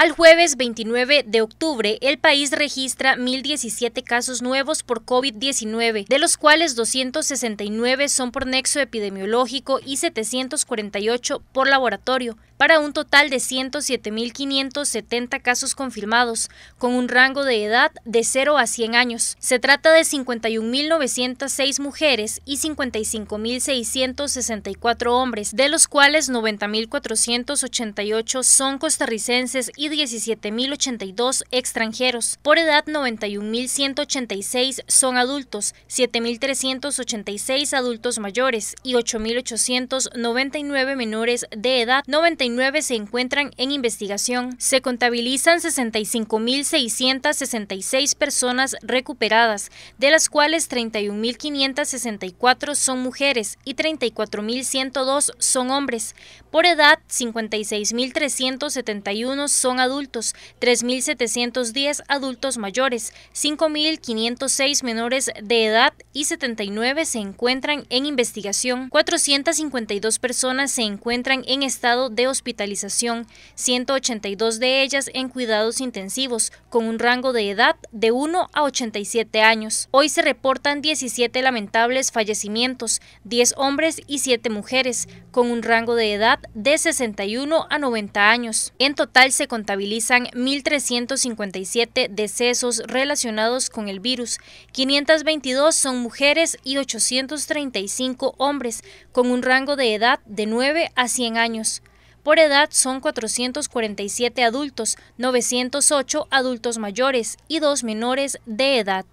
Al jueves 29 de octubre, el país registra 1.017 casos nuevos por COVID-19, de los cuales 269 son por nexo epidemiológico y 748 por laboratorio, para un total de 107.570 casos confirmados, con un rango de edad de 0 a 100 años. Se trata de 51.906 mujeres y 55.664 hombres, de los cuales 90.488 son costarricenses y 17.082 extranjeros. Por edad, 91.186 son adultos, 7.386 adultos mayores y 8.899 menores de edad. 99 se encuentran en investigación. Se contabilizan 65.666 personas recuperadas, de las cuales 31.564 son mujeres y 34.102 son hombres. Por edad, 56.371 son adultos, 3.710 adultos mayores, 5.506 menores de edad y 79 se encuentran en investigación, 452 personas se encuentran en estado de hospitalización, 182 de ellas en cuidados intensivos, con un rango de edad de 1 a 87 años. Hoy se reportan 17 lamentables fallecimientos, 10 hombres y 7 mujeres, con un rango de edad de 61 a 90 años. En total se contabilizan 1.357 decesos relacionados con el virus, 522 son mujeres y 835 hombres, con un rango de edad de 9 a 100 años. Por edad son 447 adultos, 908 adultos mayores y dos menores de edad.